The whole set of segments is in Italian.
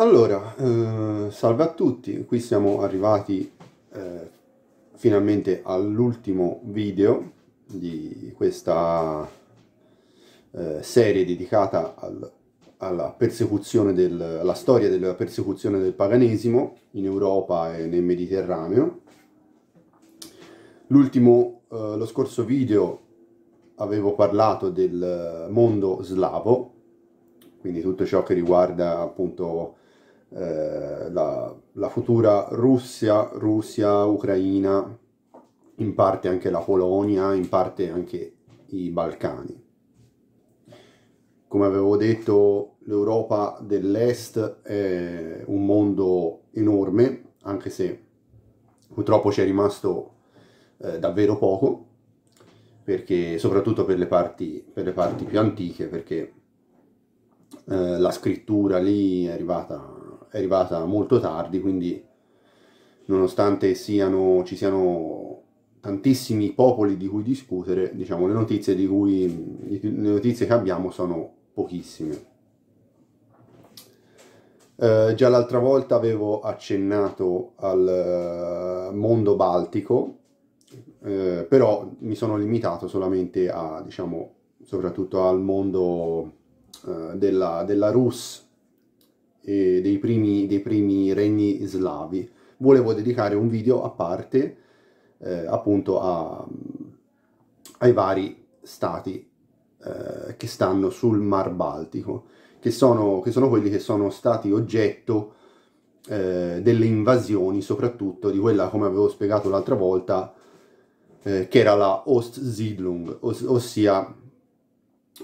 Allora, eh, salve a tutti, qui siamo arrivati eh, finalmente all'ultimo video di questa eh, serie dedicata al, alla, del, alla storia della persecuzione del paganesimo in Europa e nel Mediterraneo. L'ultimo, eh, lo scorso video avevo parlato del eh, mondo slavo, quindi tutto ciò che riguarda appunto eh, la, la, futura Russia, Russia, Ucraina, in parte anche la Polonia, in parte anche i Balcani. Come avevo detto, l'Europa dell'Est è un mondo enorme, anche se purtroppo ci è rimasto eh, davvero poco, perché, soprattutto per le, parti, per le parti più antiche, perché eh, la scrittura lì è arrivata è arrivata molto tardi, quindi nonostante siano, ci siano tantissimi popoli di cui discutere, diciamo, le notizie, di cui, le notizie che abbiamo sono pochissime. Eh, già l'altra volta avevo accennato al eh, mondo baltico, eh, però mi sono limitato solamente a, diciamo, soprattutto al mondo eh, della, della Rus eh, dei, primi, dei, primi, regni slavi. Volevo dedicare un video a parte eh, appunto a, ai vari stati eh, che stanno sul Mar Baltico, che sono, che sono quelli che sono stati oggetto eh, delle invasioni, soprattutto di quella, come avevo spiegato l'altra volta, eh, che era la Ostsiedlung, os- ossia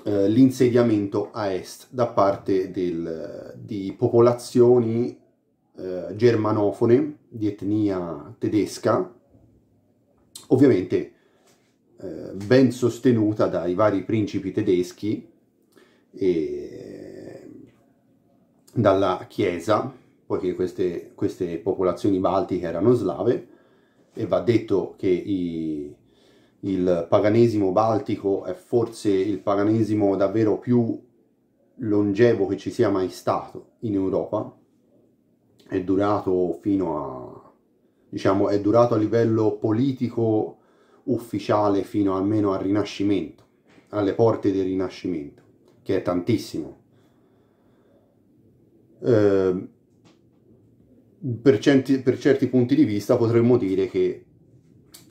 eh, l'insediamento a est da parte del, di popolazioni eh, germanofone di etnia tedesca, ovviamente eh, ben sostenuta dai vari principi tedeschi e eh, dalla Chiesa, poiché queste, queste popolazioni baltiche erano slave, e va detto che i, il paganesimo baltico è forse il paganesimo davvero più longevo che ci sia mai stato in Europa, è durato fino a, diciamo, è durato a livello politico ufficiale fino almeno al Rinascimento, alle porte del Rinascimento, che è tantissimo. Eh, per, certi, per certi punti di vista potremmo dire che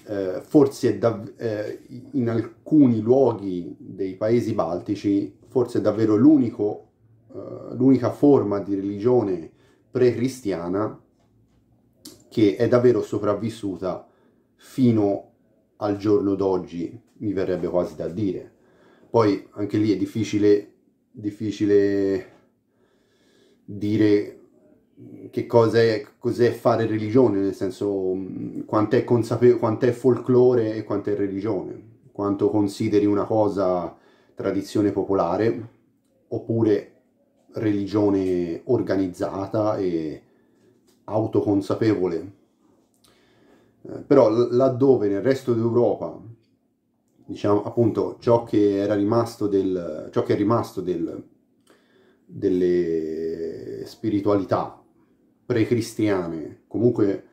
eh, forse dav- eh, in alcuni luoghi dei paesi baltici forse è davvero l'unico, eh, l'unica forma di religione pre-cristiana che è davvero sopravvissuta fino al giorno d'oggi, mi verrebbe quasi da dire. Poi anche lì è difficile, difficile dire che cosa è, cos'è fare religione, nel senso mm, quanto è, consape- folklore e quanto è religione, quanto consideri una cosa tradizione popolare oppure religione organizzata e autoconsapevole. Eh, però laddove nel resto d'Europa, diciamo appunto, ciò che era rimasto del, ciò che è rimasto del, delle spiritualità precristiane, comunque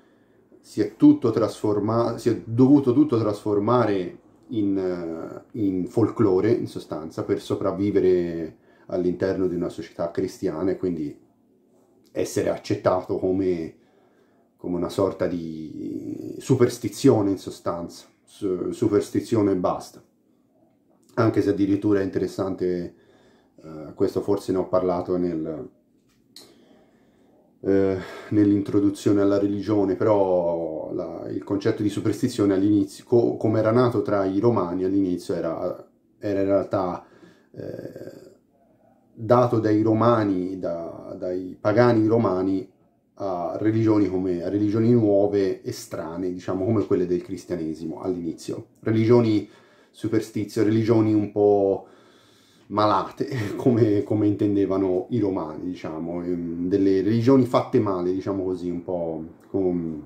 si è, tutto trasformato, si è dovuto tutto trasformare in, eh, in folklore, in sostanza, per sopravvivere all'interno di una società cristiana e quindi essere accettato come, come una sorta di superstizione in sostanza, superstizione e basta. Anche se addirittura è interessante, eh, questo forse ne ho parlato nel, eh, nell'introduzione alla religione, però la, il concetto di superstizione all'inizio, co, come era nato tra i romani all'inizio, era, era, in realtà eh, dato dai romani, da, dai pagani romani, a religioni, come, a religioni nuove e strane, diciamo come quelle del cristianesimo all'inizio. Religioni superstizie, religioni un po' malate, come, come intendevano i romani, diciamo, ehm, delle religioni fatte male, diciamo così, un po' con,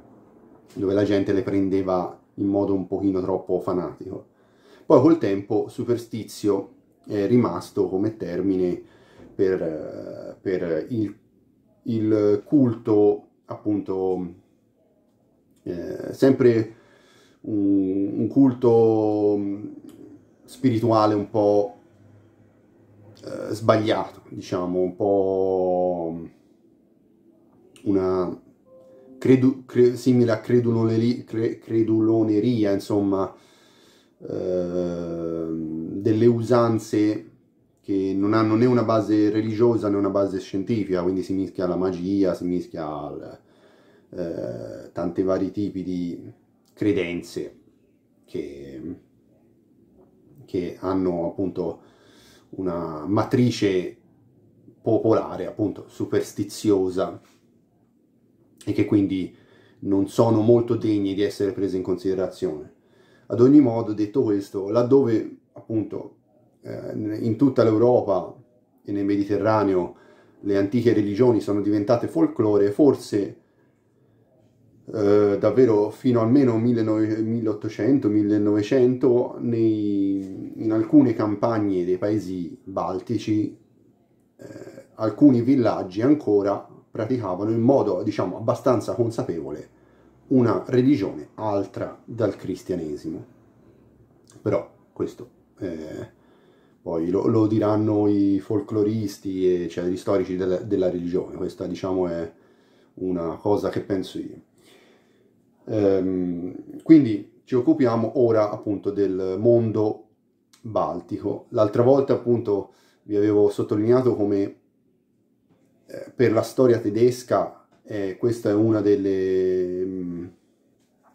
dove la gente le prendeva in modo un pochino troppo fanatico. Poi col tempo superstizio è rimasto come termine per, per il, il, culto appunto eh, sempre un, un, culto spirituale un po' Eh, sbagliato, diciamo, un po' una credu, cre, simile a creduloneria, cre, creduloneria insomma, eh, delle usanze che non hanno né una base religiosa né una base scientifica, quindi si mischia alla magia, si mischia a eh, tanti vari tipi di credenze che, che hanno appunto una matrice popolare, appunto superstiziosa, e che quindi non sono molto degni di essere prese in considerazione. Ad ogni modo, detto questo, laddove appunto eh, in tutta l'Europa e nel Mediterraneo le antiche religioni sono diventate folklore, forse eh, davvero fino almeno 1800-1900 in alcune campagne dei paesi baltici eh, alcuni villaggi ancora praticavano in modo diciamo abbastanza consapevole una religione altra dal cristianesimo però questo eh, poi lo, lo, diranno i folcloristi e cioè gli storici del, della religione questa diciamo è una cosa che penso io Ehm, quindi ci occupiamo ora appunto del mondo baltico. L'altra volta appunto vi avevo sottolineato come eh, per la storia tedesca eh, questo è, una delle, mh, mm,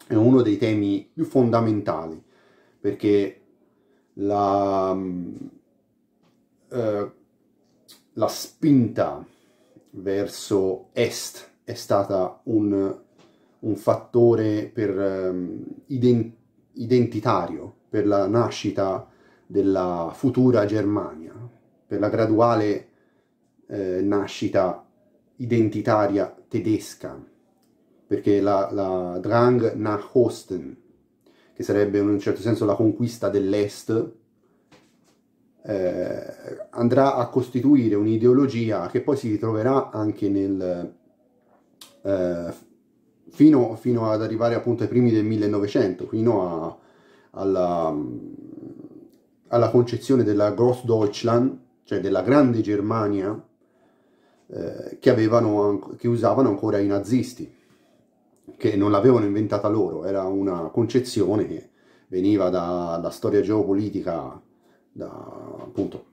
è uno dei temi più fondamentali perché la, mh, mm, eh, la spinta verso est è stata un un fattore per, um, ident- identitario per la nascita della futura Germania, per la graduale eh, nascita identitaria tedesca, perché la, la Drang nach Osten, che sarebbe in un certo senso la conquista dell'Est, eh, andrà a costituire un'ideologia che poi si ritroverà anche nel... Eh, fino, fino, ad arrivare appunto ai primi del 1900, fino a, alla, alla, concezione della Grossdeutschland, cioè della grande Germania, eh, che, avevano, che usavano ancora i nazisti, che non l'avevano inventata loro, era una concezione che veniva dalla storia geopolitica, da appunto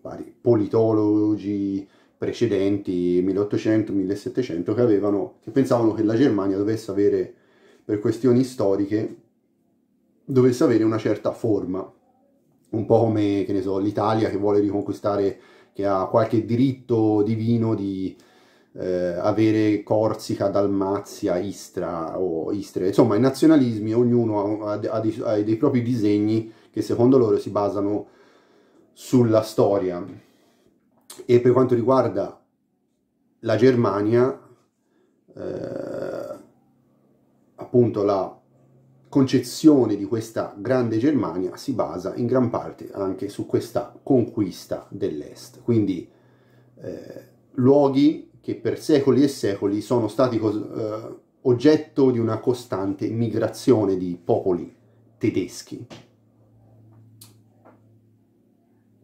vari politologi, precedenti 1800-1700 che, avevano, che pensavano che la Germania dovesse avere, per questioni storiche, dovesse avere una certa forma, un po' come, che ne so, l'Italia che vuole riconquistare, che ha qualche diritto divino di eh, avere Corsica, Dalmazia, Istra o Istre. Insomma, i nazionalismi, ognuno ha, ha, ha dei propri disegni che secondo loro si basano sulla storia e per quanto riguarda la Germania, eh, appunto la concezione di questa grande Germania si basa in gran parte anche su questa conquista dell'Est. Quindi eh, luoghi che per secoli e secoli sono stati eh, oggetto di una costante migrazione di popoli tedeschi.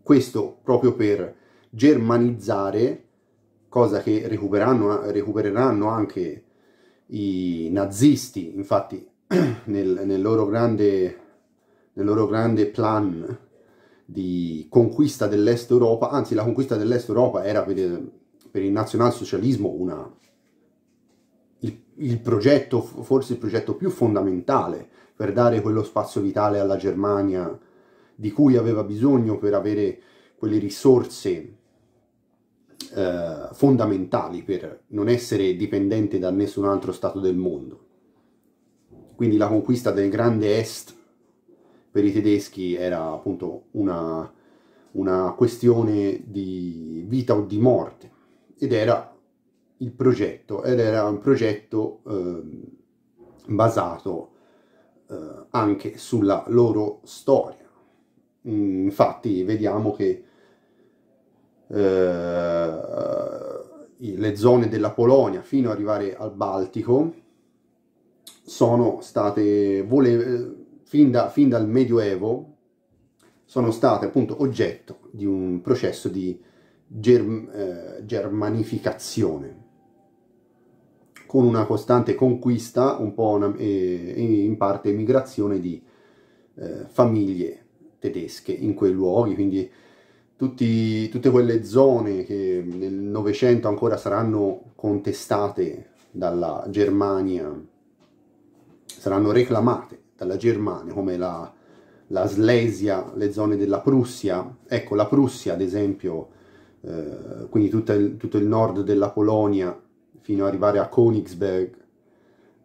Questo proprio per germanizzare, cosa che recupereranno anche i nazisti, infatti nel, nel, loro, grande, nel loro grande plan di conquista dell'Est Europa, anzi la conquista dell'Est Europa era per, per il nazionalsocialismo una, il, il, progetto, forse il progetto più fondamentale per dare quello spazio vitale alla Germania di cui aveva bisogno per avere quelle risorse eh, fondamentali per non essere dipendente da nessun altro Stato del mondo. Quindi la conquista del grande Est per i tedeschi era appunto una, una questione di vita o di morte ed era il progetto, ed era un progetto eh, basato eh, anche sulla loro storia. Infatti vediamo che eh, le zone della Polonia fino ad arrivare al Baltico sono state vole, fin, da, fin dal Medioevo sono state appunto oggetto di un processo di germ, eh, germanificazione con una costante conquista un po' una, e, e in parte migrazione di eh, famiglie tedesche in quei luoghi quindi tutti, tutte quelle zone che nel Novecento ancora saranno contestate dalla Germania, saranno reclamate dalla Germania come la, la Slesia, le zone della Prussia. Ecco, la Prussia ad esempio, eh, quindi tutto il, tutto il, nord della Polonia fino ad arrivare a Königsberg,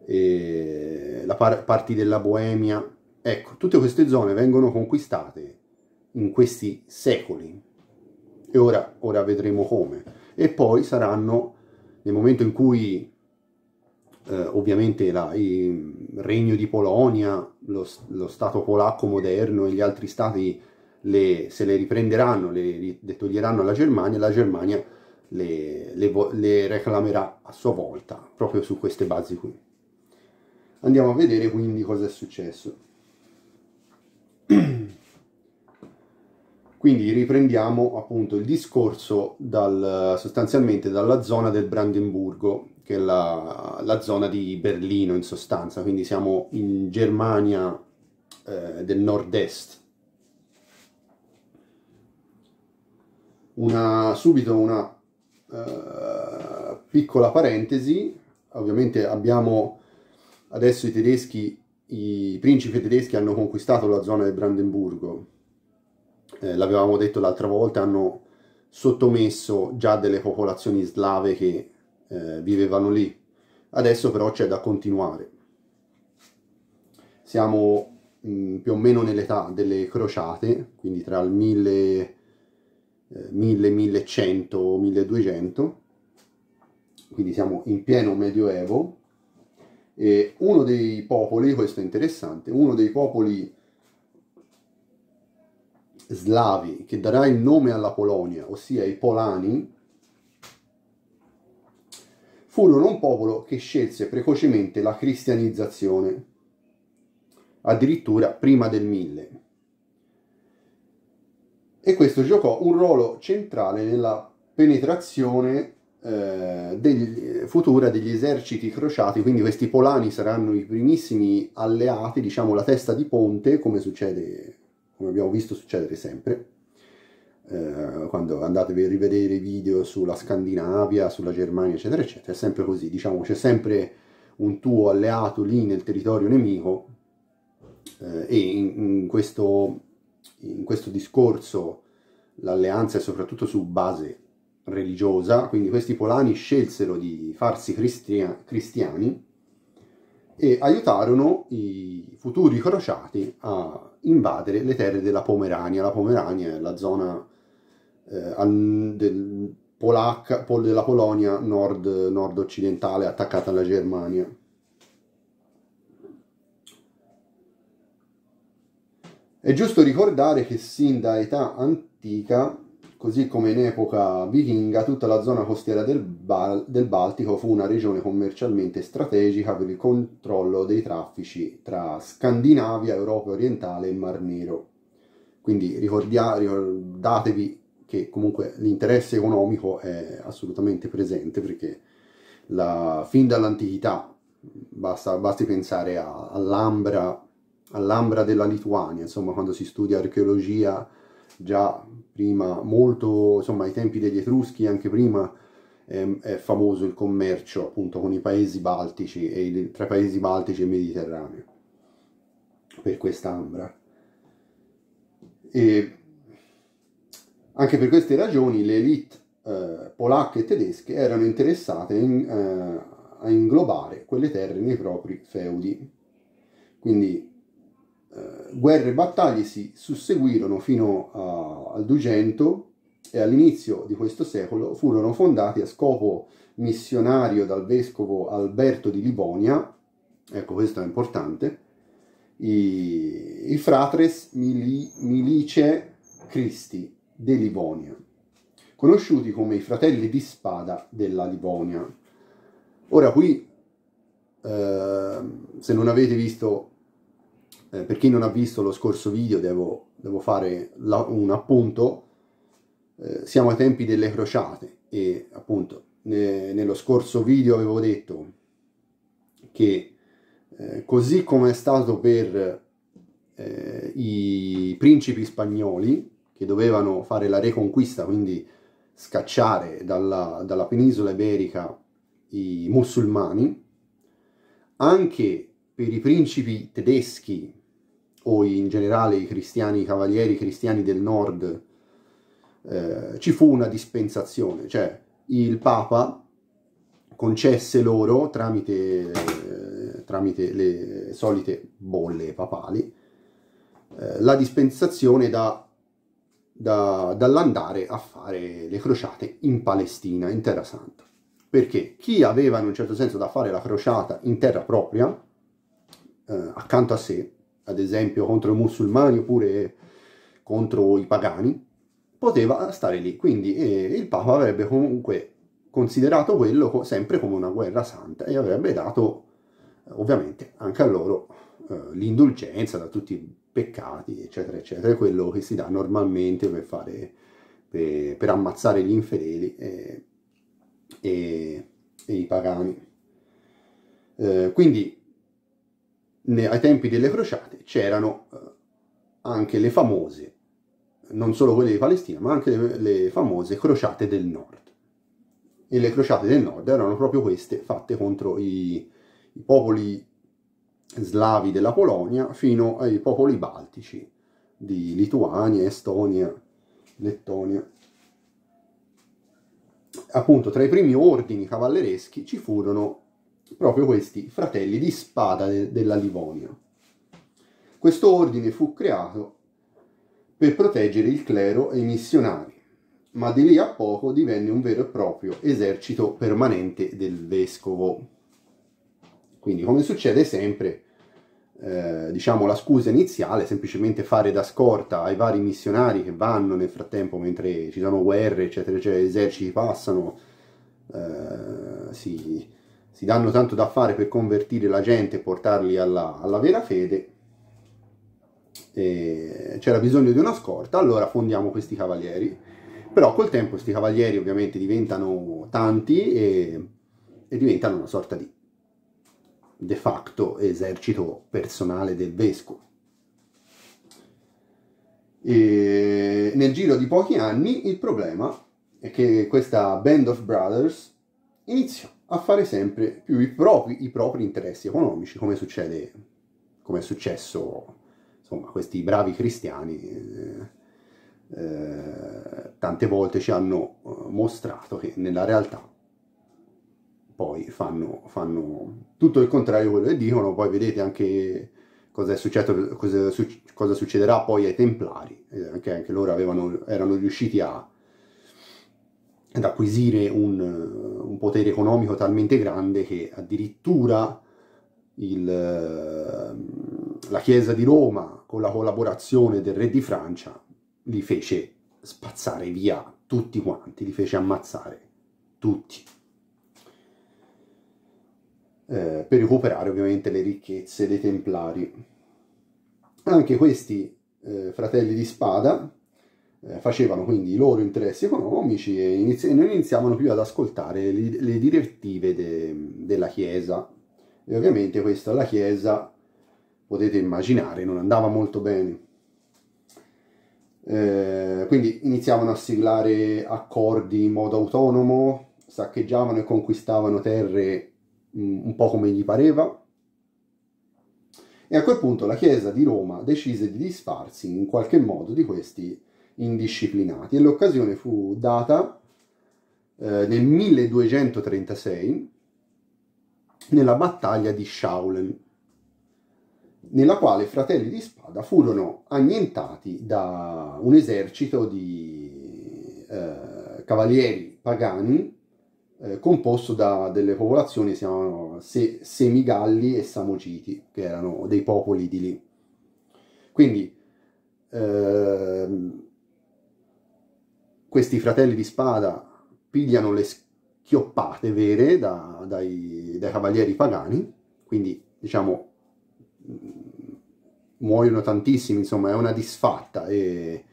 eh, la par- parti della Boemia. Ecco, tutte queste zone vengono conquistate in questi secoli e ora, ora vedremo come. E poi saranno, nel momento in cui eh, ovviamente la, il regno di Polonia, lo, lo, Stato polacco moderno e gli altri stati le, se le riprenderanno, le, le, toglieranno alla Germania, la Germania le, le reclamerà a sua volta, proprio su queste basi qui. Andiamo a vedere quindi cosa è successo. Quindi riprendiamo appunto il discorso dal, sostanzialmente dalla zona del Brandenburgo, che è la, la, zona di Berlino in sostanza, quindi siamo in Germania eh, del nord-est. Una, subito una eh, piccola parentesi, ovviamente abbiamo adesso i tedeschi, i principi tedeschi hanno conquistato la zona del Brandenburgo, eh, l'avevamo detto l'altra volta, hanno sottomesso già delle popolazioni slave che eh, vivevano lì. Adesso però c'è da continuare. Siamo mh, mm, più o meno nell'età delle crociate, quindi tra il 1000, 1000 1100, 1200, quindi siamo in pieno medioevo. E uno dei popoli, questo è interessante, uno dei popoli slavi che darà il nome alla Polonia, ossia i Polani, furono un popolo che scelse precocemente la cristianizzazione, addirittura prima del 1000. E questo giocò un ruolo centrale nella penetrazione eh, degli, futura degli eserciti crociati, quindi questi polani saranno i primissimi alleati, diciamo la testa di ponte, come succede come abbiamo visto succedere sempre. Eh, quando andatevi a rivedere video sulla Scandinavia, sulla Germania, eccetera, eccetera, è sempre così, diciamo, c'è sempre un tuo alleato lì nel territorio nemico eh, e in, in, questo, in questo discorso l'alleanza è soprattutto su base religiosa, quindi questi polani scelsero di farsi cristia cristiani e aiutarono i futuri crociati a invadere le terre della Pomerania. La Pomerania è la zona eh, del Polacca, pol della Polonia nord, nord, occidentale attaccata alla Germania. È giusto ricordare che sin da età antica Così come in epoca vichinga, tutta la zona costiera del, Bal- del, Baltico fu una regione commercialmente strategica per il controllo dei traffici tra Scandinavia, Europa orientale e Mar Nero. Quindi ricordatevi che comunque l'interesse economico è assolutamente presente perché la, fin dall'antichità basta, basti pensare all'Ambra, all'Ambra della Lituania, insomma quando si studia archeologia già prima molto, insomma ai tempi degli Etruschi, anche prima ehm, è famoso il commercio appunto con i paesi baltici e i, tra i paesi baltici e il Mediterraneo per quest'ambra. E anche per queste ragioni le elite eh, polacche e tedesche erano interessate in, eh, a inglobare quelle terre nei propri feudi. Quindi eh, guerre e battaglie si susseguirono fino a, al 200 e all'inizio di questo secolo furono fondati a scopo missionario dal vescovo Alberto di Livonia, ecco questo è importante, i, i fratres mili, milice Christi di Livonia, conosciuti come i fratelli di spada della Livonia. Ora qui, eh, se non avete visto eh, per chi non ha visto lo scorso video devo, devo fare la, un appunto, eh, siamo ai tempi delle crociate e appunto ne, nello scorso video avevo detto che eh, così come è stato per eh, i principi spagnoli che dovevano fare la reconquista, quindi scacciare dalla, dalla penisola iberica i musulmani, anche per i principi tedeschi o in generale i cristiani, i cavalieri cristiani del nord, eh, ci fu una dispensazione, cioè il Papa concesse loro tramite, eh, tramite le solite bolle papali eh, la dispensazione da, da, dall'andare a fare le crociate in Palestina, in Terra Santa. Perché chi aveva in un certo senso da fare la crociata in terra propria, eh, accanto a sé, ad esempio contro i musulmani oppure contro i pagani, poteva stare lì. Quindi eh, il Papa avrebbe comunque considerato quello co- sempre come una guerra santa e avrebbe dato ovviamente anche a loro eh, l'indulgenza da tutti i peccati, eccetera, eccetera, quello che si dà normalmente per, fare, per, per ammazzare gli infedeli e, eh, e, e i pagani. Eh, quindi ai tempi delle crociate c'erano eh, anche le famose, non solo quelle di Palestina, ma anche le, le famose crociate del nord. E le crociate del nord erano proprio queste fatte contro i, i popoli slavi della Polonia fino ai popoli baltici di Lituania, Estonia, Lettonia. Appunto, tra i primi ordini cavallereschi ci furono proprio questi fratelli di spada de della Livonia. Questo ordine fu creato per proteggere il clero e i missionari, ma di lì a poco divenne un vero e proprio esercito permanente del vescovo. Quindi, come succede sempre, eh, diciamo la scusa iniziale è semplicemente fare da scorta ai vari missionari che vanno nel frattempo mentre ci sono guerre, eccetera, eccetera, eserciti passano, eh, si, si danno tanto da fare per convertire la gente e portarli alla, alla vera fede, e c'era bisogno di una scorta, allora fondiamo questi cavalieri. Però col tempo questi cavalieri ovviamente diventano tanti e, e diventano una sorta di de facto esercito personale del vescovo. E nel giro di pochi anni il problema è che questa Band of Brothers iniziò a fare sempre più i propri, i propri interessi economici, come succede, come è successo insomma, questi bravi cristiani eh, eh, tante volte ci hanno eh, mostrato che nella realtà poi fanno, fanno tutto il contrario di quello che dicono, poi vedete anche cosa, è successo, cosa, cosa succederà poi ai Templari, eh, anche, anche loro avevano, erano riusciti a ad acquisire un, eh, un potere economico talmente grande che addirittura il, eh, la Chiesa di Roma, con la collaborazione del re di Francia, li fece spazzare via tutti quanti, li fece ammazzare tutti. Eh, per recuperare ovviamente le ricchezze dei templari. Anche questi eh, fratelli di spada eh, facevano quindi i loro interessi economici e inizi non iniziavano più ad ascoltare le, le direttive de della Chiesa. E ovviamente questa alla Chiesa, potete immaginare, non andava molto bene. Eh, quindi iniziavano a siglare accordi in modo autonomo, saccheggiavano e conquistavano terre mh, mm, un po' come gli pareva. E a quel punto la Chiesa di Roma decise di disfarsi in qualche modo di questi indisciplinati. E l'occasione fu data eh, nel 1236 nella battaglia di Schaulen, nella quale i fratelli di spada furono annientati da un esercito di eh, cavalieri pagani eh, composto da delle popolazioni che si chiamavano se, Semigalli e Samogiti che erano dei popoli di lì. Quindi ehm, questi fratelli di spada pigliano le schioppate vere da, dai, dai cavalieri pagani, quindi diciamo mm, muoiono tantissimi, insomma è una disfatta e,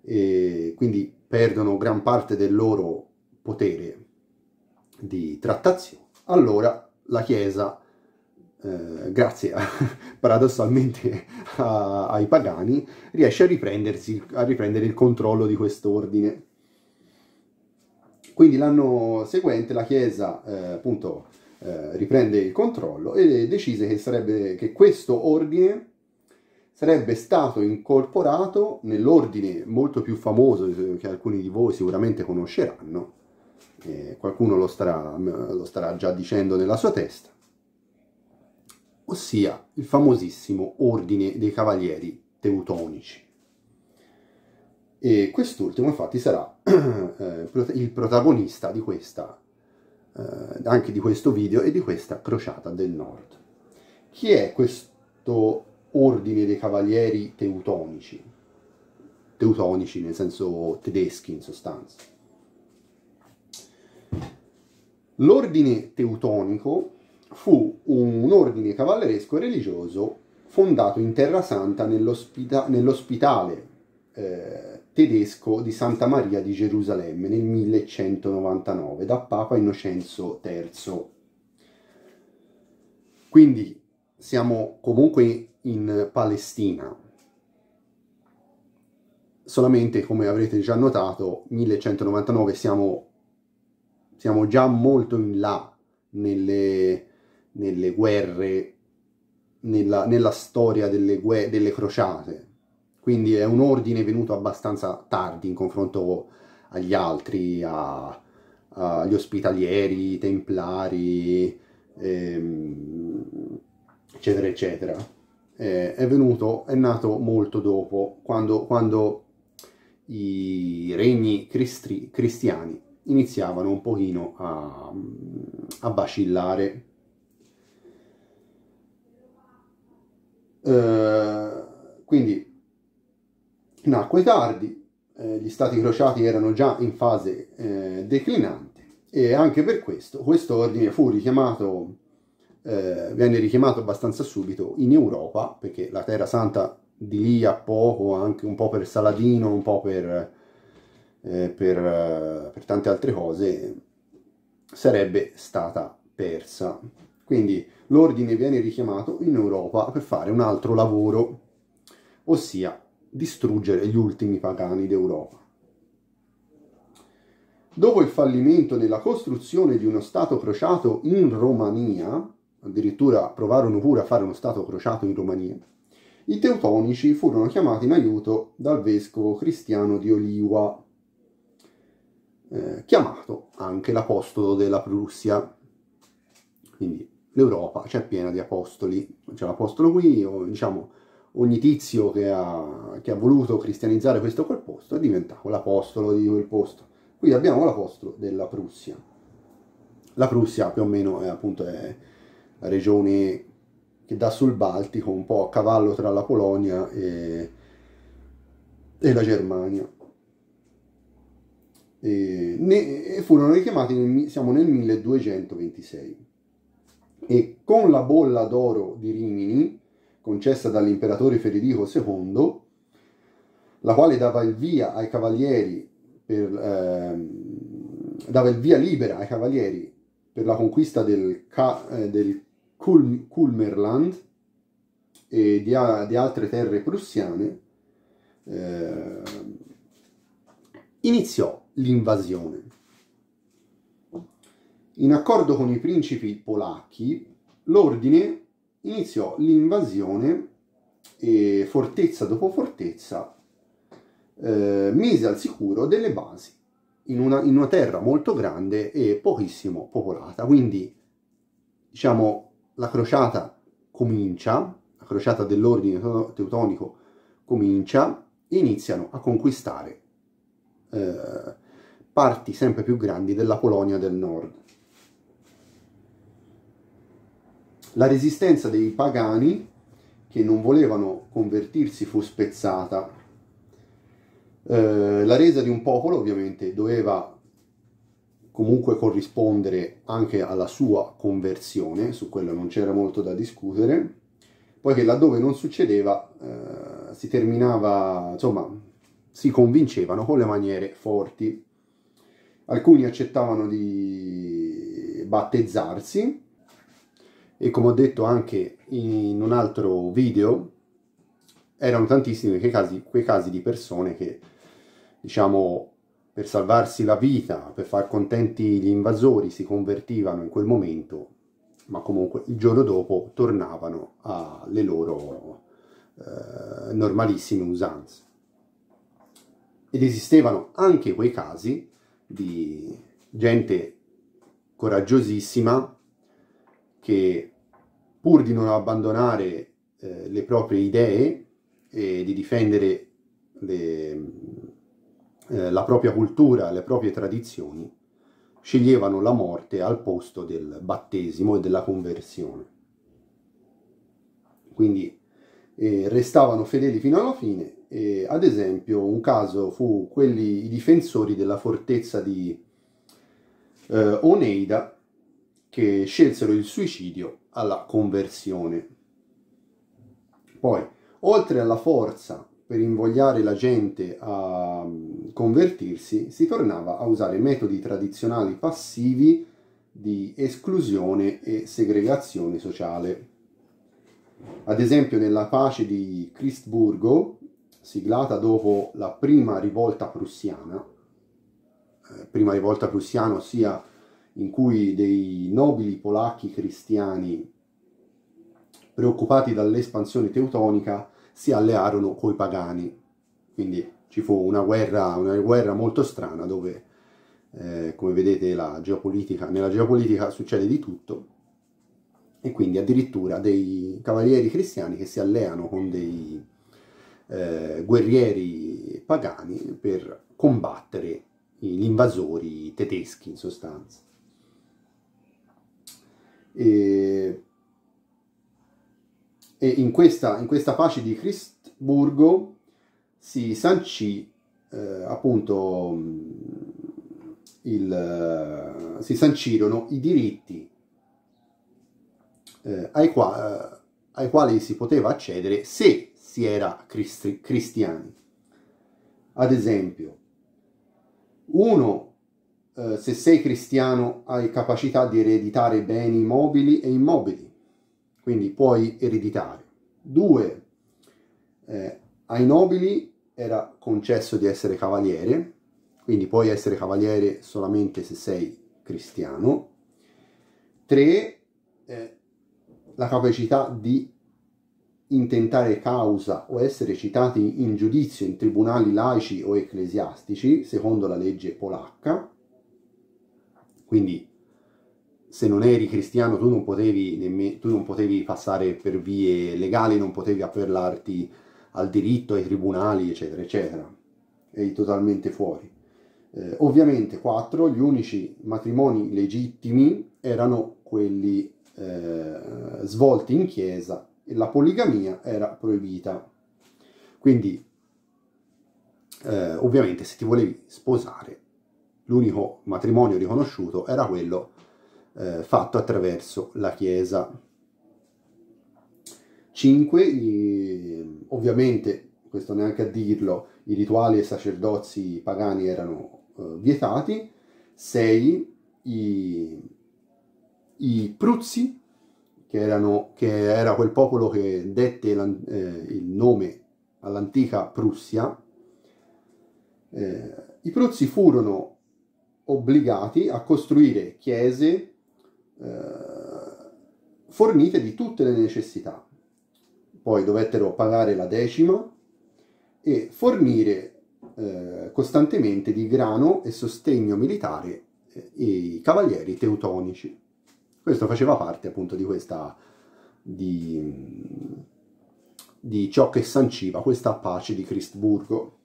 e quindi perdono gran parte del loro potere di trattazione, allora la Chiesa eh, grazie a, paradossalmente a, ai pagani, riesce a, riprendersi, a riprendere il controllo di quest'ordine. Quindi l'anno seguente la Chiesa eh, appunto eh, riprende il controllo e decise che, sarebbe, che questo ordine sarebbe stato incorporato nell'ordine molto più famoso eh, che alcuni di voi sicuramente conosceranno, eh, qualcuno lo starà, lo starà già dicendo nella sua testa, ossia il famosissimo Ordine dei Cavalieri Teutonici. E quest'ultimo infatti sarà eh, il protagonista di questa, eh, anche di questo video e di questa crociata del nord. Chi è questo Ordine dei Cavalieri Teutonici? Teutonici nel senso tedeschi in sostanza. L'ordine teutonico fu un ordine cavalleresco religioso fondato in Terra Santa nell'ospita- nell'ospitale eh, tedesco di Santa Maria di Gerusalemme nel 1199 da Papa Innocenzo III. Quindi siamo comunque in Palestina. Solamente, come avrete già notato, 1199 siamo, siamo già molto in là nelle, nelle guerre, nella, nella storia delle, guerre, delle crociate. Quindi è un ordine venuto abbastanza tardi in confronto agli altri, a, agli ospitalieri, templari, ehm, eccetera, eccetera. Eh, è venuto, è nato molto dopo, quando, quando i regni cristri, cristiani iniziavano un pochino a, a vacillare Eh, quindi nacque tardi, eh, gli stati crociati erano già in fase eh, declinante e anche per questo questo ordine fu richiamato, eh, venne richiamato abbastanza subito in Europa perché la Terra Santa di lì a poco, anche un po' per Saladino, un po' per, eh, per, per tante altre cose, sarebbe stata persa. Quindi l'ordine viene richiamato in Europa per fare un altro lavoro, ossia distruggere gli ultimi pagani d'Europa. Dopo il fallimento nella costruzione di uno Stato crociato in Romania, addirittura provarono pure a fare uno Stato crociato in Romania, i teutonici furono chiamati in aiuto dal vescovo cristiano di Oliwa, eh, chiamato anche l'apostolo della Prussia. Quindi l'Europa c'è piena di apostoli, c'è l'apostolo qui, o, diciamo ogni tizio che ha, che ha voluto cristianizzare questo o quel posto è diventato l'apostolo di quel posto. Qui abbiamo l'apostolo della Prussia. La Prussia più o meno è appunto è la regione che dà sul Baltico, un po' a cavallo tra la Polonia e, e la Germania. E, ne, e furono richiamati, nel, siamo nel 1226 e con la bolla d'oro di Rimini, concessa dall'imperatore Federico II, la quale dava il via ai cavalieri per, eh, dava il via libera ai cavalieri per la conquista del, eh, del Kul Kulmerland e di, di, altre terre prussiane, eh, iniziò l'invasione. In accordo con i principi polacchi, l'ordine iniziò l'invasione e fortezza dopo fortezza eh, mise al sicuro delle basi in una, in una, terra molto grande e pochissimo popolata. Quindi, diciamo, la crociata comincia, la crociata dell'ordine teutonico comincia, iniziano a conquistare eh, parti sempre più grandi della Polonia del Nord. La resistenza dei pagani che non volevano convertirsi fu spezzata. Eh, la resa di un popolo ovviamente doveva comunque corrispondere anche alla sua conversione, su quello non c'era molto da discutere, poiché laddove non succedeva eh, si terminava, insomma, si convincevano con le maniere forti. Alcuni accettavano di battezzarsi, e come ho detto anche in un altro video, erano tantissimi quei casi, quei casi di persone che, diciamo, per salvarsi la vita, per far contenti gli invasori, si convertivano in quel momento, ma comunque il giorno dopo tornavano alle loro eh, normalissime usanze. Ed esistevano anche quei casi di gente coraggiosissima che pur di non abbandonare eh, le proprie idee e di difendere le, eh, la propria cultura, le proprie tradizioni, sceglievano la morte al posto del battesimo e della conversione. Quindi eh, restavano fedeli fino alla fine. E, ad esempio, un caso fu quelli i difensori della fortezza di eh, Oneida che scelsero il suicidio alla conversione. Poi, oltre alla forza per invogliare la gente a mm, convertirsi, si tornava a usare metodi tradizionali passivi di esclusione e segregazione sociale. Ad esempio nella pace di Christburgo, siglata dopo la prima rivolta prussiana, eh, prima rivolta prussiana ossia in cui dei nobili polacchi cristiani preoccupati dall'espansione teutonica si allearono coi pagani. Quindi ci fu una guerra, una guerra molto strana dove, eh, come vedete, geopolitica, nella geopolitica succede di tutto e quindi addirittura dei cavalieri cristiani che si alleano con dei eh, guerrieri pagani per combattere gli invasori tedeschi in sostanza. E, e in, questa, in, questa, pace di Cristburgo si sancì eh, appunto mm, il, eh, si sancirono i diritti eh, ai, qua, eh, ai, quali si poteva accedere se si era cristi, cristiani. Ad esempio, uno eh, se sei cristiano hai capacità di ereditare beni mobili e immobili, quindi puoi ereditare. Due, eh, ai nobili era concesso di essere cavaliere, quindi puoi essere cavaliere solamente se sei cristiano. Tre, eh, la capacità di intentare causa o essere citati in giudizio in tribunali laici o ecclesiastici, secondo la legge polacca. Quindi se non eri cristiano tu non potevi, nemmeno, tu non potevi passare per vie legali, non potevi appellarti al diritto, ai tribunali, eccetera, eccetera. Eri totalmente fuori. Eh, ovviamente, 4. Gli unici matrimoni legittimi erano quelli eh, svolti in chiesa e la poligamia era proibita. Quindi, eh, ovviamente, se ti volevi sposare, l'unico matrimonio riconosciuto era quello eh, fatto attraverso la Chiesa. 5. Ovviamente, questo neanche a dirlo, i rituali e i sacerdozi pagani erano eh, vietati. 6. I, I, Pruzzi, che, erano, che, era quel popolo che dette eh, il nome all'antica Prussia, eh, i Pruzzi furono obbligati a costruire chiese eh, fornite di tutte le necessità. Poi dovettero pagare la decima e fornire eh, costantemente di grano e sostegno militare eh, i cavalieri teutonici. Questo faceva parte appunto di questa di, di ciò che sanciva questa pace di Cristburgo.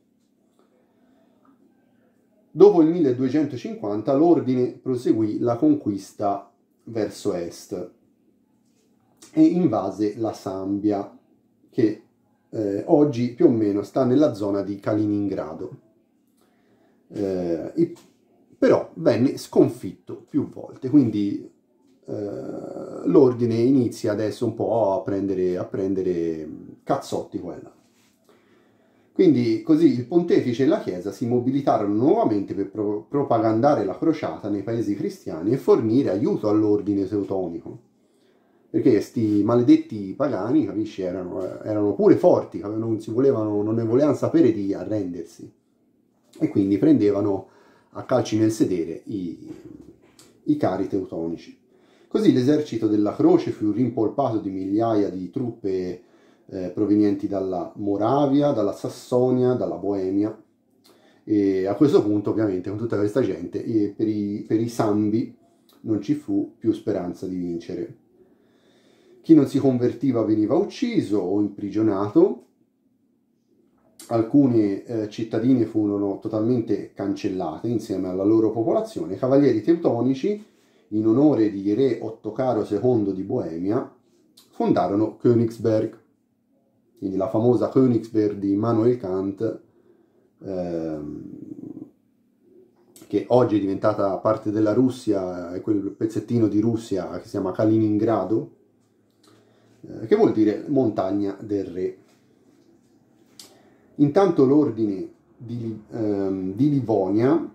Dopo il 1250 l'ordine proseguì la conquista verso est e invase la Sambia, che eh, oggi più o meno sta nella zona di Kaliningrado. Eh, e, però venne sconfitto più volte, quindi eh, l'ordine inizia adesso un po' a prendere, a prendere mm, cazzotti quella. Quindi così il pontefice e la Chiesa si mobilitarono nuovamente per pro- propagandare la crociata nei paesi cristiani e fornire aiuto all'ordine teutonico. Perché questi maledetti pagani, capisci, erano, eh, erano pure forti, non, volevano, non, ne volevano sapere di arrendersi. E quindi prendevano a calci nel sedere i, i cari teutonici. Così l'esercito della croce fu rimpolpato di migliaia di truppe eh, provenienti dalla Moravia, dalla Sassonia, dalla Boemia. E a questo punto, ovviamente, con tutta questa gente, per i, per i Sambi non ci fu più speranza di vincere. Chi non si convertiva veniva ucciso o imprigionato. Alcune eh, cittadine furono totalmente cancellate insieme alla loro popolazione. I cavalieri teutonici, in onore di re Ottocaro II di Boemia, fondarono Königsberg quindi la famosa Königsberg di Immanuel Kant, ehm, che oggi è diventata parte della Russia, è quel pezzettino di Russia che si chiama Kaliningrado, eh, che vuol dire montagna del re. Intanto l'ordine di, ehm, di Livonia,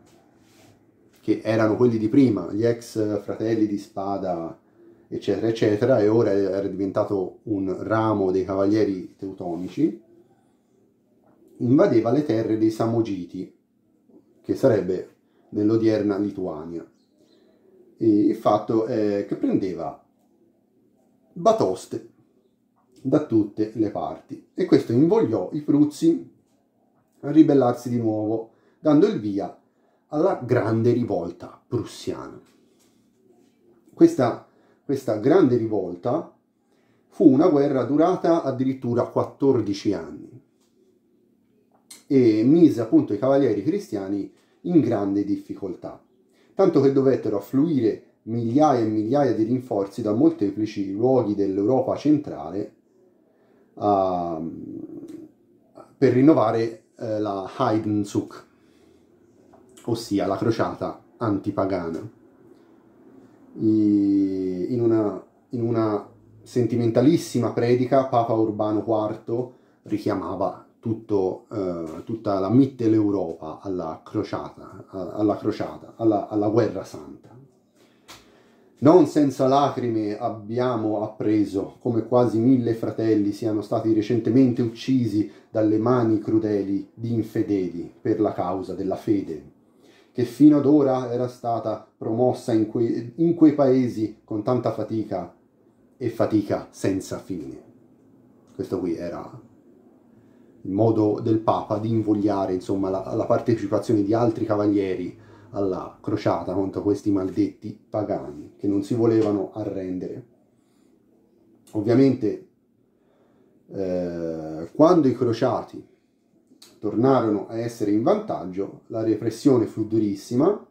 che erano quelli di prima, gli ex fratelli di spada eccetera, eccetera, e ora era diventato un ramo dei cavalieri teutonici, invadeva le terre dei Samogiti, che sarebbe nell'odierna Lituania. E il fatto è che prendeva batoste da tutte le parti e questo invogliò i Pruzzi a ribellarsi di nuovo, dando il via alla grande rivolta prussiana. Questa questa grande rivolta fu una guerra durata addirittura 14 anni e mise appunto i cavalieri cristiani in grande difficoltà, tanto che dovettero affluire migliaia e migliaia di rinforzi da molteplici luoghi dell'Europa centrale uh, per rinnovare uh, la Heidenzug, ossia la crociata antipagana in una, in una sentimentalissima predica Papa Urbano IV richiamava tutto, eh, tutta la Mitteleuropa alla crociata, alla, crociata alla, alla guerra santa. Non senza lacrime abbiamo appreso come quasi mille fratelli siano stati recentemente uccisi dalle mani crudeli di infedeli per la causa della fede che fino ad ora era stata promossa in quei, in quei paesi con tanta fatica e fatica senza fine. Questo qui era il modo del Papa di invogliare insomma, la, la partecipazione di altri cavalieri alla crociata contro questi maldetti pagani che non si volevano arrendere. Ovviamente eh, quando i crociati tornarono a essere in vantaggio, la repressione fu durissima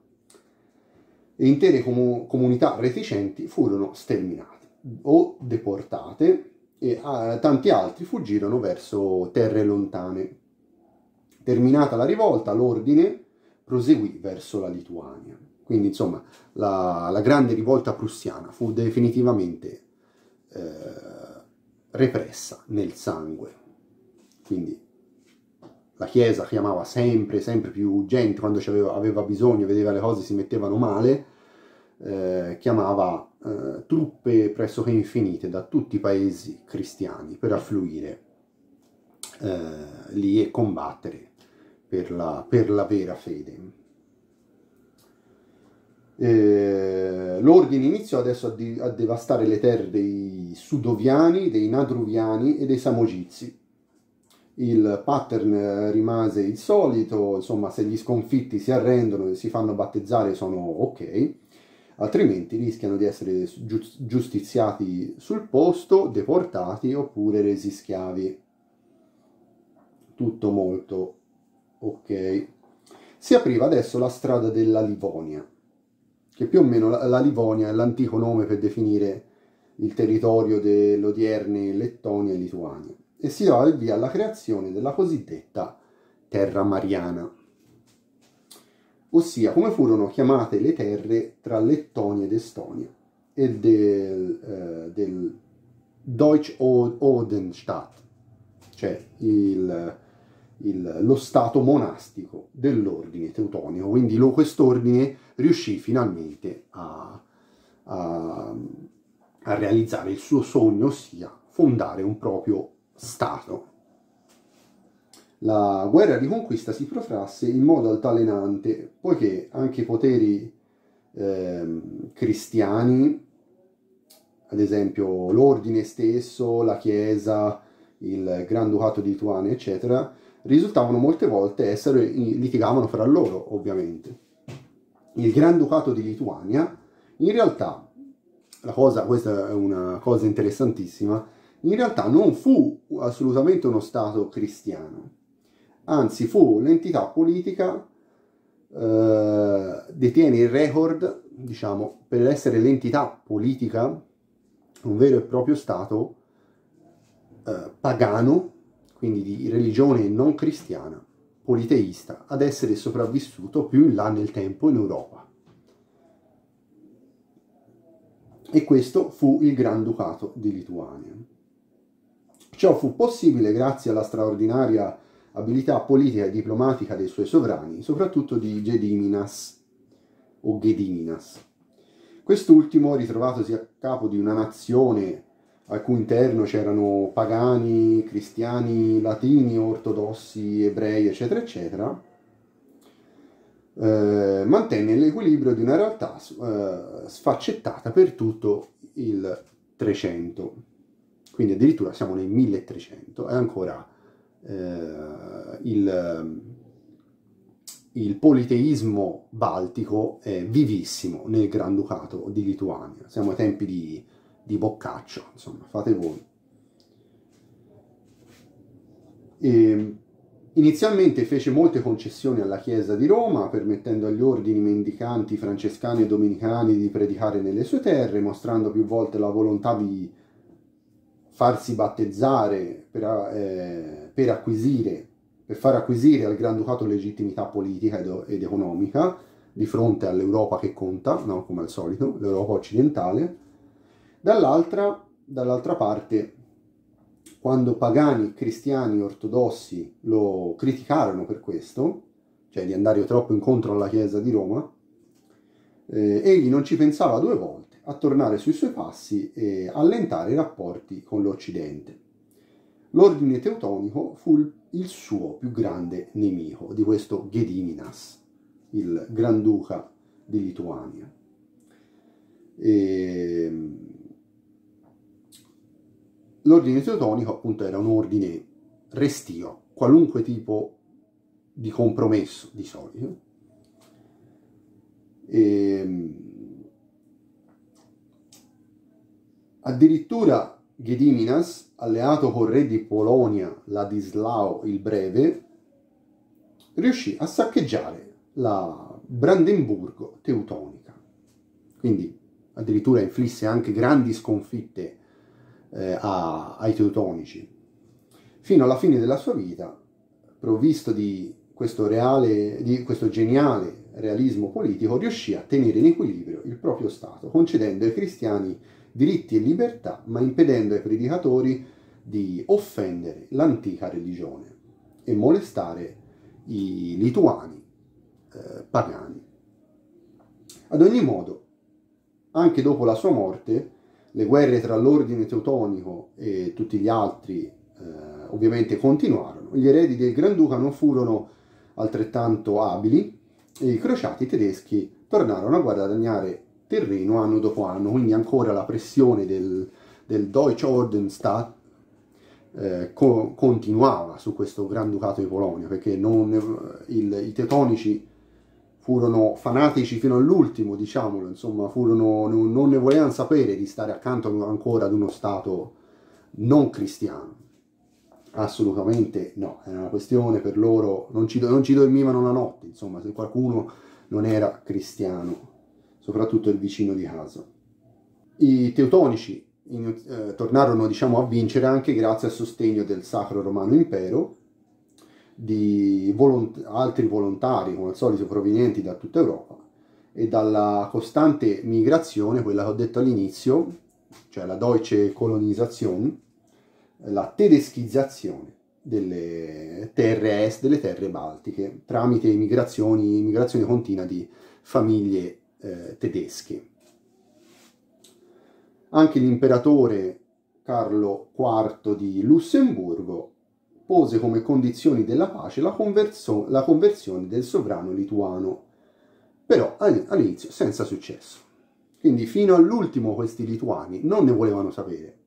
e intere com comunità reticenti furono sterminate o deportate e tanti altri fuggirono verso terre lontane. Terminata la rivolta, l'ordine proseguì verso la Lituania. Quindi, insomma, la, la grande rivolta prussiana fu definitivamente eh, repressa nel sangue. Quindi la Chiesa chiamava sempre, sempre più gente, quando aveva, bisogno, vedeva le cose si mettevano male, eh, chiamava eh, truppe pressoché infinite da tutti i paesi cristiani per affluire eh, lì e combattere per la, per la vera fede. Eh, l'ordine iniziò adesso a, di, a devastare le terre dei Sudoviani, dei Nadruviani e dei Samogizi, il pattern rimase il solito, insomma se gli sconfitti si arrendono e si fanno battezzare sono ok, altrimenti rischiano di essere giustiziati sul posto, deportati oppure resi schiavi. Tutto molto ok. Si apriva adesso la strada della Livonia, che più o meno la, la Livonia è l'antico nome per definire il territorio dell'odierne Lettonia e Lituania e si dava il via alla creazione della cosiddetta Terra Mariana, ossia come furono chiamate le terre tra Lettonia ed Estonia e del, eh, del Deutsch Odenstadt, cioè il, il, lo stato monastico dell'ordine teutonico. Quindi quest'ordine riuscì finalmente a, a, a realizzare il suo sogno, ossia fondare un proprio Stato. La guerra di conquista si protrasse in modo altalenante, poiché anche i poteri eh, cristiani, ad esempio l'ordine stesso, la Chiesa, il Granducato di Lituania, eccetera, risultavano molte volte essere, litigavano fra loro, ovviamente. Il Granducato di Lituania, in realtà, la cosa, questa è una cosa interessantissima, in realtà non fu assolutamente uno Stato cristiano, anzi fu l'entità politica, eh, detiene il record, diciamo, per essere l'entità politica, un vero e proprio Stato eh, pagano, quindi di religione non cristiana, politeista, ad essere sopravvissuto più in là nel tempo in Europa. E questo fu il Granducato di Lituania. Ciò fu possibile grazie alla straordinaria abilità politica e diplomatica dei suoi sovrani, soprattutto di Gediminas o Gediminas. Quest'ultimo, ritrovatosi a capo di una nazione al cui interno c'erano pagani, cristiani, latini, ortodossi, ebrei, eccetera, eccetera, eh, mantenne l'equilibrio di una realtà eh, sfaccettata per tutto il 300. Quindi addirittura siamo nel 1300 e ancora eh, il, il, politeismo baltico è vivissimo nel Granducato di Lituania. Siamo ai tempi di, di Boccaccio, insomma, fate voi. E inizialmente fece molte concessioni alla Chiesa di Roma, permettendo agli ordini mendicanti francescani e domenicani di predicare nelle sue terre, mostrando più volte la volontà di farsi battezzare, per, eh, per, acquisire, per far acquisire al Granducato legittimità politica ed, ed economica di fronte all'Europa che conta, no? come al solito, l'Europa occidentale. Dall'altra, dall'altra parte, quando pagani, cristiani, ortodossi lo criticarono per questo, cioè di andare troppo incontro alla Chiesa di Roma, eh, egli non ci pensava due volte a tornare sui suoi passi e allentare i rapporti con l'Occidente. L'ordine teutonico fu il suo più grande nemico, di questo Gediminas, il granduca di Lituania. E... Ehm, l'ordine teutonico appunto era un ordine restio, qualunque tipo di compromesso di solito. E ehm, Addirittura Gediminas, alleato col re di Polonia Ladislao il Breve, riuscì a saccheggiare la Brandeburgo teutonica. Quindi addirittura inflisse anche grandi sconfitte eh, a, ai teutonici. Fino alla fine della sua vita, provvisto di questo, reale, di questo geniale realismo politico, riuscì a tenere in equilibrio il proprio Stato, concedendo ai cristiani diritti e libertà, ma impedendo ai predicatori di offendere l'antica religione e molestare i lituani eh, pagani. Ad ogni modo, anche dopo la sua morte, le guerre tra l'ordine teutonico e tutti gli altri eh, ovviamente continuarono. Gli eredi del Granduca non furono altrettanto abili e i crociati tedeschi tornarono a guadagnare terreno anno dopo anno, quindi ancora la pressione del, del Deutsche Ordenstaat eh, co continuava su questo Granducato di Polonia, perché non, il, i teutonici furono fanatici fino all'ultimo, diciamolo, insomma, furono, non, non, ne volevano sapere di stare accanto ancora ad uno Stato non cristiano. Assolutamente no, era una questione per loro, non ci, non ci dormivano la notte, insomma, se qualcuno non era cristiano soprattutto il vicino di casa. I teutonici in, eh, tornarono diciamo, a vincere anche grazie al sostegno del Sacro Romano Impero, di volont- altri volontari, come al solito, provenienti da tutta Europa e dalla costante migrazione, quella che ho detto all'inizio, cioè la Deutsche Kolonisation, la tedeschizzazione delle terre est, delle terre baltiche, tramite migrazioni, migrazione continua di famiglie eh, tedesche. Anche l'imperatore Carlo IV di Lussemburgo pose come condizioni della pace la, converso- la conversione del sovrano lituano, però all'inizio senza successo. Quindi fino all'ultimo questi lituani non ne volevano sapere.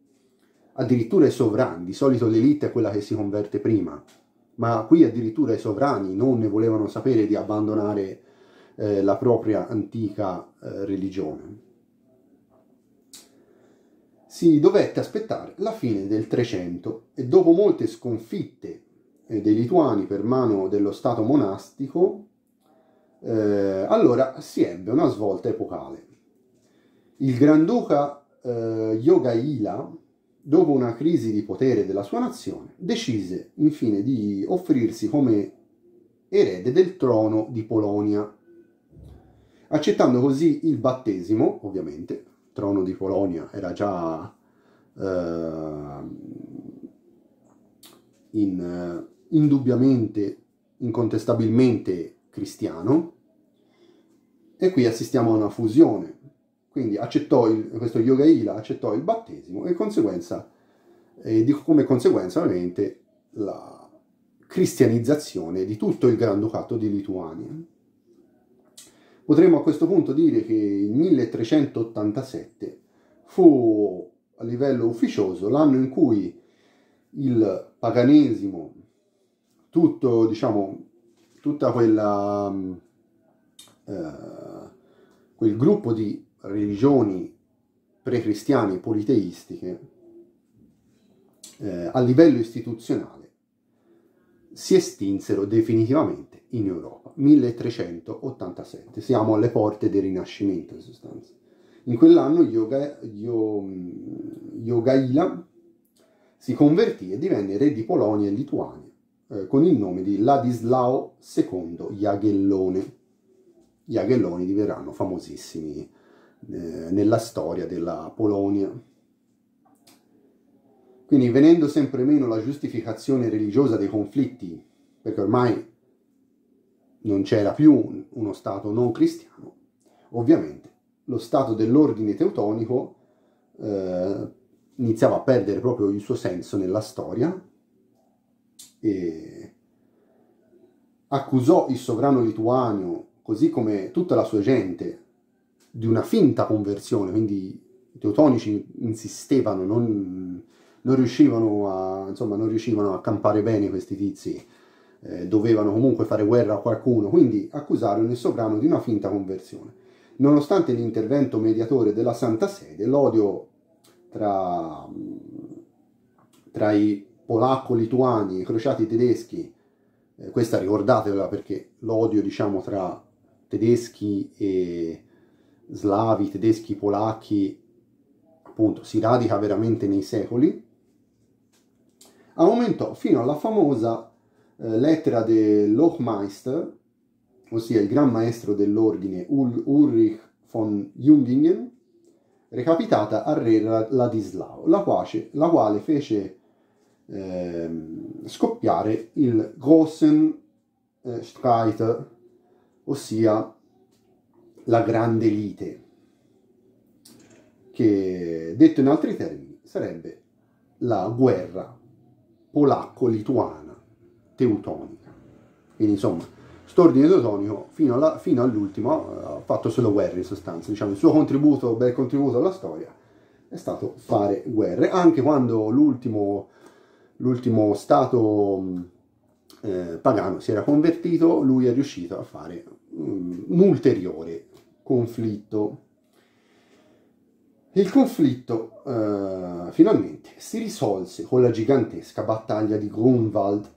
Addirittura i sovrani, di solito l'elite è quella che si converte prima, ma qui addirittura i sovrani non ne volevano sapere di abbandonare eh, la propria antica eh, religione. Si dovette aspettare la fine del Trecento e dopo molte sconfitte eh, dei lituani per mano dello Stato monastico, eh, allora si ebbe una svolta epocale. Il Granduca eh, Yogaila, dopo una crisi di potere della sua nazione, decise infine di offrirsi come erede del trono di Polonia accettando così il battesimo, ovviamente, il trono di Polonia era già eh, in, indubbiamente, incontestabilmente cristiano, e qui assistiamo a una fusione. Quindi accettò il, questo Yoga Ila accettò il battesimo e, conseguenza, e di, come conseguenza ovviamente la cristianizzazione di tutto il Granducato di Lituania. Potremmo a questo punto dire che il 1387 fu a livello ufficioso l'anno in cui il paganesimo, tutto, diciamo, tutta quella, mm, eh, quel gruppo di religioni pre-cristiane politeistiche eh, a livello istituzionale si estinsero definitivamente in Europa. 1387. Siamo alle porte del Rinascimento in sostanza. In quell'anno Yoga, Yogaila si convertì e divenne re di Polonia e Lituania eh, con il nome di Ladislao II Jagellone. Gli Jagelloni diverranno famosissimi eh, nella storia della Polonia. Quindi venendo sempre meno la giustificazione religiosa dei conflitti, perché ormai non c'era più uno Stato non cristiano, ovviamente lo Stato dell'ordine teutonico eh, iniziava a perdere proprio il suo senso nella storia e accusò il sovrano lituano, così come tutta la sua gente, di una finta conversione, quindi i teutonici insistevano, non, non riuscivano a, insomma, non riuscivano a campare bene questi tizi eh, dovevano comunque fare guerra a qualcuno, quindi accusarono il sovrano di una finta conversione. Nonostante l'intervento mediatore della Santa Sede, l'odio tra, mm, tra i polacco-lituani, e i crociati tedeschi, eh, questa ricordatevela perché l'odio diciamo tra tedeschi e slavi, tedeschi, polacchi, appunto, si radica veramente nei secoli, aumentò fino alla famosa eh, lettera dell'Hochmeister, ossia il gran maestro dell'ordine Ulrich von Jungingen, recapitata al re Ladislao, la, quace, la quale fece eh, scoppiare il Großen eh, ossia la grande lite, che detto in altri termini sarebbe la guerra polacco-lituana teutonica. Quindi insomma, st'ordine teutonico fino, alla, fino all'ultimo eh, ha fatto solo guerre in sostanza, diciamo il suo contributo, bel contributo alla storia è stato fare guerre, anche quando l'ultimo, l'ultimo stato eh, pagano si era convertito, lui è riuscito a fare um, un ulteriore conflitto. Il conflitto eh, finalmente si risolse con la gigantesca battaglia di Grunwald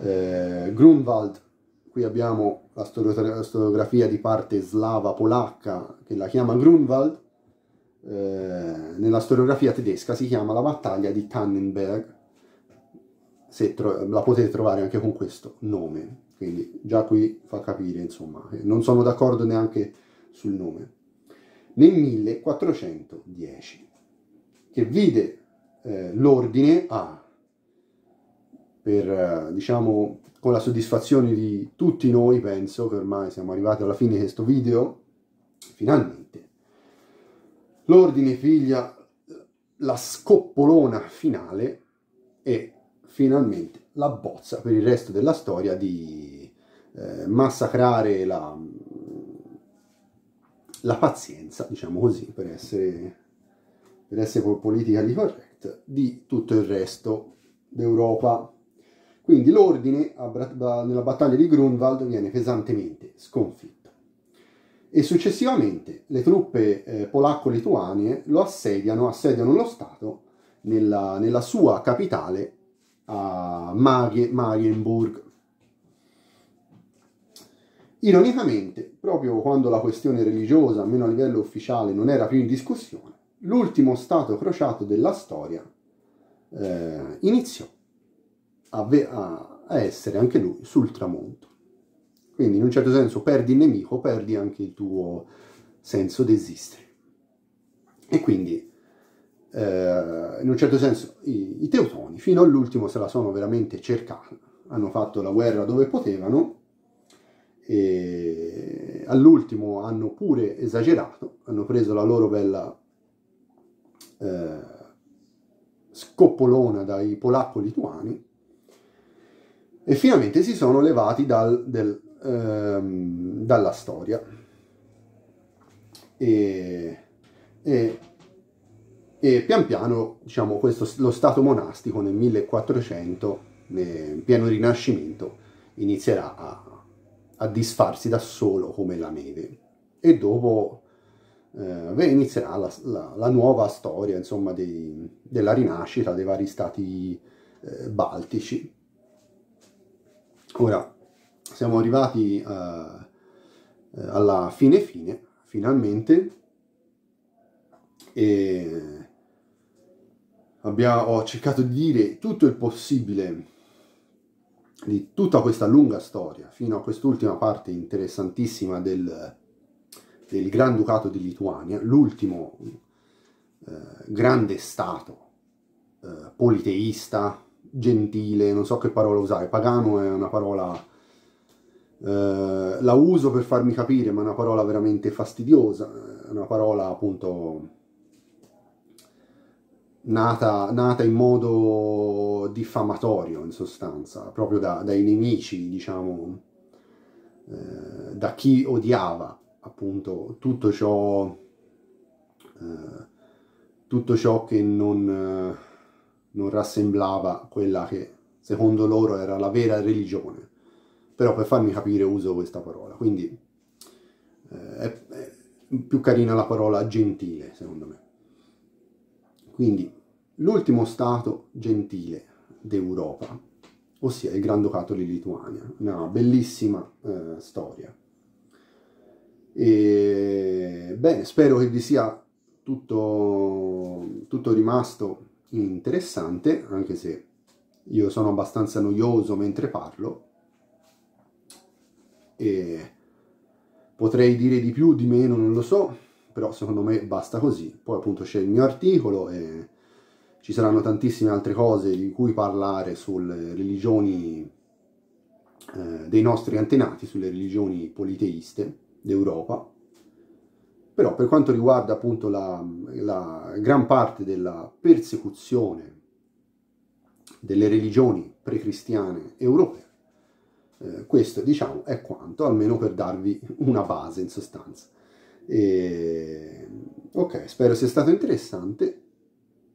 eh, Grunwald, qui abbiamo la storiografia di parte slava polacca che la chiama Grunwald, eh, nella storiografia tedesca si chiama la battaglia di Tannenberg, se la potete trovare anche con questo nome, quindi già qui fa capire insomma, non sono d'accordo neanche sul nome. Nel 1410, che vide eh, l'ordine a per, eh, diciamo, con la soddisfazione di tutti noi, penso che ormai siamo arrivati alla fine di questo video, finalmente. L'ordine figlia, la scoppolona finale e finalmente la bozza per il resto della storia di eh, massacrare la, la pazienza, diciamo così, per essere, per essere politically correct, di tutto il resto d'Europa. Quindi l'ordine nella battaglia di Grunwald viene pesantemente sconfitto. E successivamente le truppe eh, polacco-lituane lo assediano, assediano lo Stato nella, nella sua capitale a Marie, Marienburg. Ironicamente, proprio quando la questione religiosa, almeno a livello ufficiale, non era più in discussione, l'ultimo Stato crociato della storia eh, iniziò a, a, a essere anche lui sul tramonto. Quindi in un certo senso perdi il nemico, perdi anche il tuo senso d'esistere. E quindi, eh, in un certo senso, i, i teutoni fino all'ultimo se la sono veramente cercata. Hanno fatto la guerra dove potevano e all'ultimo hanno pure esagerato, hanno preso la loro bella eh, scoppolona dai polacco-lituani e finalmente si sono levati dal, del, ehm, dalla storia. E, e, e, pian piano, diciamo, questo, lo stato monastico nel 1400, nel pieno rinascimento, inizierà a, a disfarsi da solo come la neve. E dopo eh, inizierà la, la, la, nuova storia, insomma, dei, della rinascita dei vari stati eh, baltici Ora, siamo arrivati uh, alla fine fine, finalmente, e abbiamo, ho cercato di dire tutto il possibile di tutta questa lunga storia, fino a quest'ultima parte interessantissima del, del Gran Ducato di Lituania, l'ultimo eh, grande stato eh, politeista, gentile, non so che parola usare, pagano è una parola, eh, la uso per farmi capire, ma è una parola veramente fastidiosa, è una parola appunto nata, nata in modo diffamatorio in sostanza, proprio da, dai nemici, diciamo, eh, da chi odiava appunto tutto ciò, eh, tutto ciò che non non rassemblava quella che secondo loro era la vera religione. Però per farmi capire uso questa parola, quindi eh, è, è più carina la parola gentile, secondo me. Quindi l'ultimo stato gentile d'Europa, ossia il Granducato di Lituania, una bellissima eh, storia. E, bene, spero che vi sia tutto, tutto rimasto interessante, anche se io sono abbastanza noioso mentre parlo. E potrei dire di più, di meno, non lo so, però secondo me basta così. Poi appunto c'è il mio articolo e ci saranno tantissime altre cose di cui parlare sulle religioni eh, dei nostri antenati, sulle religioni politeiste d'Europa però per quanto riguarda appunto la, la gran parte della persecuzione delle religioni precristiane europee, eh, questo diciamo è quanto, almeno per darvi una base in sostanza. E... Ok, spero sia stato interessante.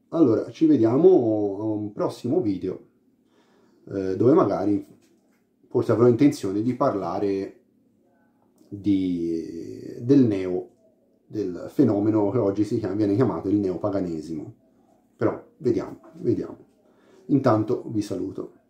Allora, ci vediamo a un prossimo video eh, dove magari forse avrò intenzione di parlare di... del neo del fenomeno che oggi chiama, viene chiamato il neopaganesimo. Però vediamo, vediamo. Intanto vi saluto.